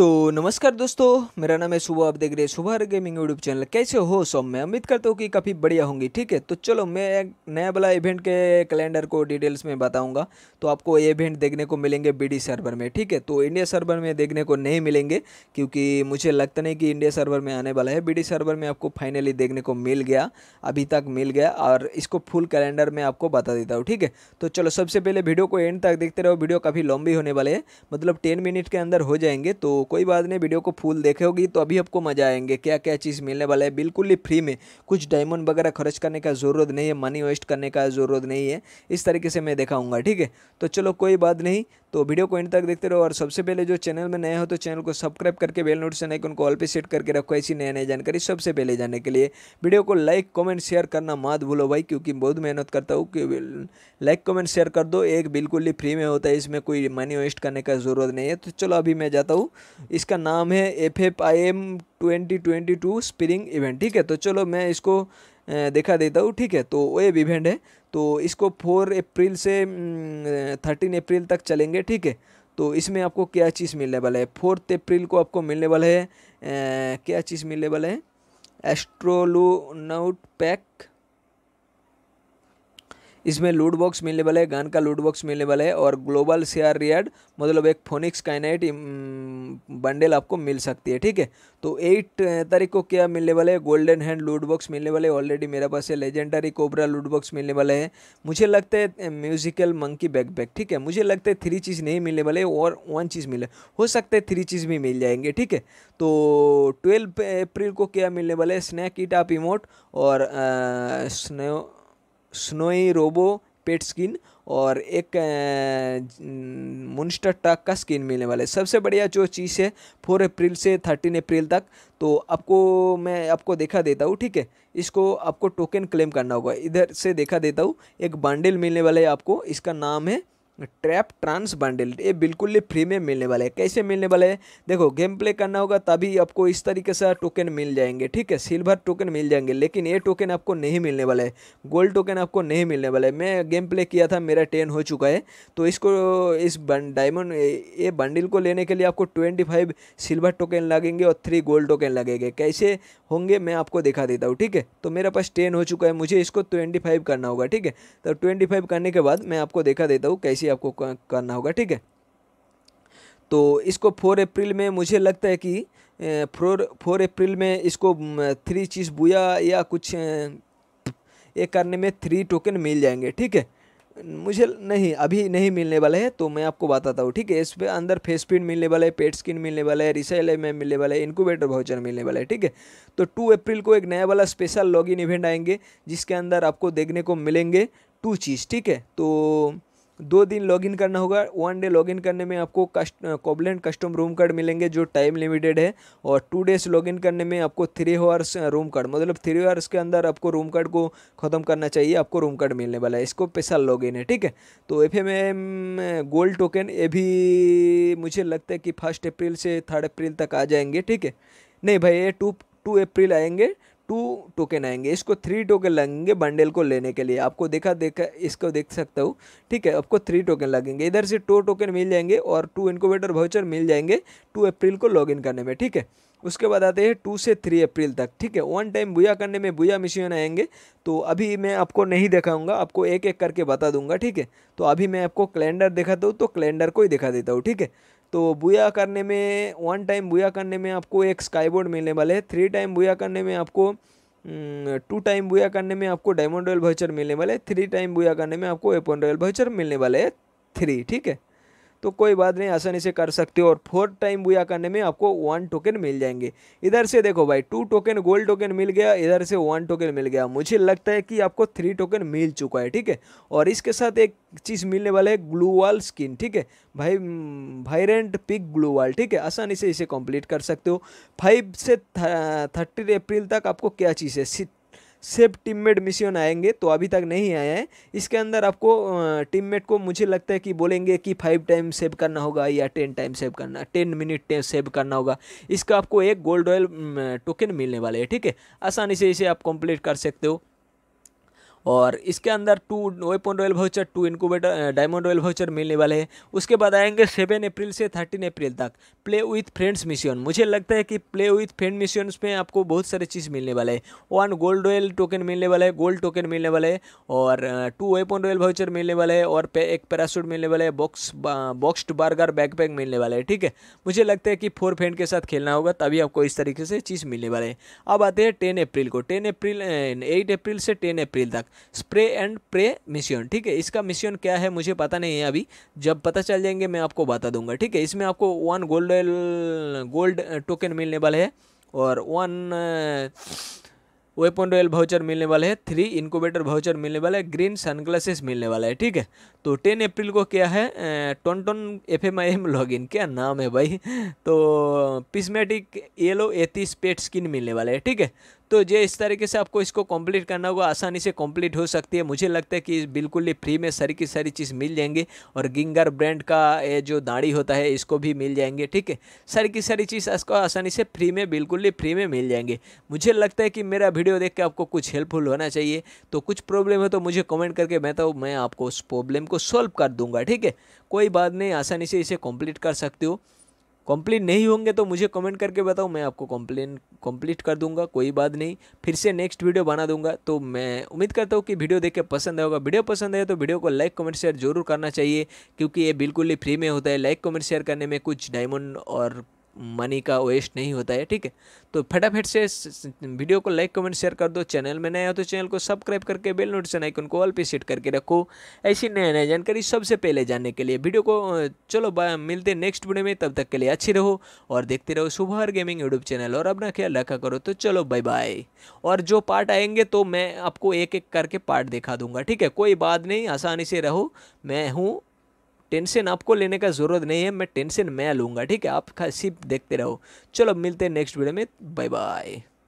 तो नमस्कार दोस्तों मेरा नाम है सुबह आप देख रहे हैं सुबह गेमिंग यूट्यूब चैनल कैसे हो सब मैं उम्मीद करता हूँ कि काफ़ी बढ़िया होंगी ठीक है तो चलो मैं एक नया वाला इवेंट के कैलेंडर को डिटेल्स में बताऊंगा तो आपको ये इवेंट देखने को मिलेंगे बीडी सर्वर में ठीक है तो इंडिया सर्वर में देखने को नहीं मिलेंगे क्योंकि मुझे लगता नहीं कि इंडिया सर्वर में आने वाला है बी सर्वर में आपको फाइनली देखने को मिल गया अभी तक मिल गया और इसको फुल कैलेंडर में आपको बता देता हूँ ठीक है तो चलो सबसे पहले वीडियो को एंड तक देखते रहो वीडियो काफ़ी लंबी होने वाले हैं मतलब टेन मिनट के अंदर हो जाएंगे तो कोई बात नहीं वीडियो को फुल देखे होगी तो अभी आपको मजा आएंगे क्या क्या चीज़ मिलने वाला है बिल्कुल ही फ्री में कुछ डायमंड वगैरह खर्च करने का ज़रूरत नहीं है मनी वेस्ट करने का ज़रूरत नहीं है इस तरीके से मैं दिखाऊँगा ठीक है तो चलो कोई बात नहीं तो वीडियो को एंड तक देखते रहो और सबसे पहले जो चैनल में नए हो तो चैनल को सब्सक्राइब करके बेल नोटिफिकेशन आइकन को ऑल पे सेट करके रखो ऐसी नए नई जानकारी सबसे पहले जाने के लिए वीडियो को लाइक कमेंट शेयर करना मत भूलो भाई क्योंकि बहुत मेहनत करता हूँ कि लाइक कमेंट शेयर कर दो एक बिल्कुल ही फ्री में होता है इसमें कोई मनी वेस्ट करने का ज़रूरत नहीं है तो चलो अभी मैं जाता हूँ इसका नाम है F F I M twenty twenty two spring event ठीक है तो चलो मैं इसको देखा देता हूँ ठीक है तो वो ये इवेंट है तो इसको फोर अप्रैल से थर्टीन अप्रैल तक चलेंगे ठीक है तो इसमें आपको क्या चीज़ मिलने वाला है फोर्थ अप्रैल को आपको मिलने वाला है क्या चीज़ मिलने वाला है एस्ट्रोलूनाउट पैक इसमें लूड बॉक्स मिलने वाला है गन का लूड बॉक्स मिलने वाला है और ग्लोबल सीआर रियड मतलब एक फोनिक्स काइनाइट बंडल आपको मिल सकती है ठीक है तो एट तारीख को क्या मिलने वाला है गोल्डन हैंड लूड बॉक्स मिलने वाले ऑलरेडी मेरे पास है लेजेंडरी कोबरा लूड बॉक्स मिलने वाला है मुझे लगता है म्यूजिकल मंकी बैक बैक ठीक है मुझे लगता है थ्री चीज़ नहीं मिलने वाले और वन चीज़ मिले हो सकता है थ्री चीज़ भी मिल जाएंगे ठीक है तो ट्वेल्व अप्रैल को क्या मिलने वाला है स्नैक इट आप इमोट और snow snowy robo pet skin और एक मुंस्टर टक का स्किन मिलने वाला है सबसे बढ़िया जो चीज़ है फोर अप्रैल से थर्टीन अप्रैल तक तो आपको मैं आपको देखा देता हूँ ठीक है इसको आपको टोकन क्लेम करना होगा इधर से देखा देता हूँ एक बंडल मिलने वाला है आपको इसका नाम है ट्रैप ट्रांस बंडल ये बिल्कुल ही फ्री में मिलने वाला है कैसे मिलने वाला है देखो गेम प्ले करना होगा तभी आपको इस तरीके से टोकन मिल जाएंगे ठीक है सिल्वर टोकन मिल जाएंगे लेकिन ये टोकन आपको नहीं मिलने वाला है गोल्ड टोकन आपको नहीं मिलने वाला है मैं गेम प्ले किया था मेरा टेन हो चुका है तो इसको इस डायमंड ये बंडल को लेने के लिए आपको ट्वेंटी फाइव सिल्वर टोकन लगेंगे और थ्री गोल्ड टोकन लगेंगे कैसे होंगे मैं आपको दिखा देता हूँ ठीक है तो मेरे पास टेन हो चुका है मुझे इसको ट्वेंटी फाइव करना होगा ठीक है तो ट्वेंटी फाइव करने के बाद मैं आपको देखा देता हूँ कैसे आपको करना होगा ठीक है तो इसको फोर अप्रैल में मुझे लगता है कि फोर फोर अप्रैल में इसको थ्री चीज़ बुया या कुछ ये करने में थ्री टोकन मिल जाएंगे ठीक है मुझे नहीं अभी नहीं मिलने वाला है तो मैं आपको बताता हूँ ठीक है इस पे अंदर फेस पिन मिलने वाला है पेट स्किन मिलने वाला है रिसाइल में मिलने वाला है इनक्यूबेटर भाउचर मिलने वाला है ठीक है तो टू अप्रैल को एक नया वाला स्पेशल लॉगिन इवेंट आएंगे जिसके अंदर आपको देखने को मिलेंगे टू चीज़ ठीक है तो दो दिन लॉगिन करना होगा वन डे लॉगिन करने में आपको कस्ट कोबलेंट कस्टम रूम कार्ड मिलेंगे जो टाइम लिमिटेड है और टू डेज लॉगिन करने में आपको थ्री आवर्स रूम कार्ड मतलब थ्री आवर्स के अंदर आपको रूम कार्ड को ख़त्म करना चाहिए आपको रूम कार्ड मिलने वाला है इसको स्पेशल लॉगिन है ठीक है तो एफ गोल्ड टोकन ये भी मुझे लगता है कि फर्स्ट अप्रैल से थर्ड अप्रैल तक आ जाएंगे ठीक है नहीं भाई ये टू टू अप्रैल आएंगे टू टोकन आएंगे इसको थ्री टोकन लगेंगे बंडल को लेने के लिए आपको देखा देखा इसको देख सकता हूँ ठीक है आपको थ्री टोकन लगेंगे इधर से टू टोकन मिल जाएंगे और टू इनकोवेटर वाउचर मिल जाएंगे टू अप्रैल को लॉगिन करने में ठीक है उसके बाद आते हैं टू से थ्री अप्रैल तक ठीक है वन टाइम बुया करने में बुया मिशन आएंगे तो अभी मैं आपको नहीं दिखाऊंगा आपको एक एक करके बता दूंगा ठीक है तो अभी मैं आपको कैलेंडर दिखाता हूँ तो कैलेंडर को ही दिखा देता हूँ ठीक है तो बुया करने में वन टाइम बुया करने में आपको एक स्काईबोर्ड मिलने वाले है थ्री टाइम बुया करने में आपको टू टाइम हम्म, बुया करने में आपको डायमंड रॉयल वाउचर मिलने वाले थ्री टाइम बुया करने में आपको एपोन रॉयल वाउचर मिलने वाले है थ्री ठीक है तो कोई बात नहीं आसानी से कर सकते हो और फोर्थ टाइम बुया करने में आपको वन टोकन मिल जाएंगे इधर से देखो भाई टू टोकन गोल्ड टोकन मिल गया इधर से वन टोकन मिल गया मुझे लगता है कि आपको थ्री टोकन मिल चुका है ठीक है और इसके साथ एक चीज़ मिलने वाला है ग्लू वाल स्किन ठीक है भाई वायरेंट पिक ग्लू वाल ठीक है आसानी से इसे कंप्लीट कर सकते हो फाइव से थर्टी अप्रैल तक आपको क्या चीज़ है सेफ टीममेट मिशन आएंगे तो अभी तक नहीं आए हैं इसके अंदर आपको टीममेट को मुझे लगता है कि बोलेंगे कि फाइव टाइम सेव करना होगा या टेन टाइम सेव करना टेन मिनट सेव करना होगा इसका आपको एक गोल्ड ऑयल टोकन मिलने वाला है ठीक है आसानी से इसे आप कंप्लीट कर सकते हो और इसके अंदर two weapon royal voucher two incubator diamond royal voucher मिलने वाले हैं उसके बाद आएंगे सेवन अप्रैल से थर्टीन अप्रैल तक प्ले विथ फ्रेंड्स मिशन मुझे लगता है कि प्ले विथ फ्रेंड मिशन में आपको बहुत सारे चीज़ मिलने वाले हैं वन गोल्ड रॉयल टोकन मिलने वाला है गोल्ड टोकन मिलने वाला है और टू वेपन रॉयल वाउचर मिलने वाला है और एक पैरासूट मिलने वाला है बॉक्स बॉक्स्ड बैक बैकपैक मिलने वाला है ठीक है मुझे लगता है कि फोर फ्रेंड के साथ खेलना होगा तभी आपको इस तरीके से चीज़ मिलने वाले है अब आते हैं टेन अप्रैल को टेन अप्रैल एट अप्रैल से टेन अप्रैल तक स्प्रे एंड प्रे मिशन ठीक है इसका मिशन क्या है मुझे पता नहीं है अभी जब पता चल जाएंगे मैं आपको बता दूंगा ठीक है इसमें आपको वन गोल्ड गोल्ड टोकन मिलने वाले है और वन वेपन रॉयल भाउचर मिलने वाले हैं थ्री इनकोबेटर भाउचर मिलने वाला है ग्रीन सनग्लासेस मिलने वाला है ठीक है तो टेन अप्रैल को क्या है टोनटोन F M I M log in क्या नाम है भाई तो पिस्मेटिक येलो एतीस पेट स्किन मिलने वाला है ठीक है तो ये इस तरीके से आपको इसको कंप्लीट करना होगा आसानी से कंप्लीट हो सकती है मुझे लगता है कि बिल्कुल ही फ्री में सारी की सारी चीज़ मिल जाएंगे और गिंगर ब्रांड का ये जो दाढ़ी होता है इसको भी मिल जाएंगे ठीक है सारी की सारी चीज़ इसको आसानी से फ्री में बिल्कुल ही फ्री में मिल जाएंगे मुझे लगता है कि मेरा वीडियो देख के आपको कुछ हेल्पफुल होना चाहिए तो कुछ प्रॉब्लम है तो मुझे कमेंट करके मैं तो मैं आपको उस प्रॉब्लम को सॉल्व कर दूंगा ठीक है कोई बात नहीं आसानी से इसे कम्प्लीट कर सकते हो कंप्लीट नहीं होंगे तो मुझे कमेंट करके बताओ मैं आपको कंप्लेन कंप्लीट कर दूंगा कोई बात नहीं फिर से नेक्स्ट वीडियो बना दूंगा तो मैं उम्मीद करता हूँ कि वीडियो देख के पसंद आएगा वीडियो पसंद आए तो वीडियो को लाइक कमेंट शेयर जरूर करना चाहिए क्योंकि ये बिल्कुल ही फ्री में होता है लाइक कमेंट शेयर करने में कुछ डायमंड और मनी का वेस्ट नहीं होता है ठीक है तो फटाफट से वीडियो को लाइक कमेंट शेयर कर दो चैनल में नया हो तो चैनल को सब्सक्राइब करके बेल नोटिफिकेशन आइकन को ऑल पे सेट करके रखो ऐसी नया नया जानकारी सबसे पहले जानने के लिए वीडियो को चलो मिलते नेक्स्ट वीडियो में तब तक के लिए अच्छी रहो और देखते रहो सुबह गेमिंग यूट्यूब चैनल और अपना ख्याल रखा करो तो चलो बाय बाय और जो पार्ट आएंगे तो मैं आपको एक एक करके पार्ट दिखा दूंगा ठीक है कोई बात नहीं आसानी से रहो मैं हूँ टेंशन आपको लेने का ज़रूरत नहीं है मैं टेंशन मैं लूँगा ठीक है आप सिर्फ देखते रहो चलो मिलते हैं नेक्स्ट वीडियो में बाय बाय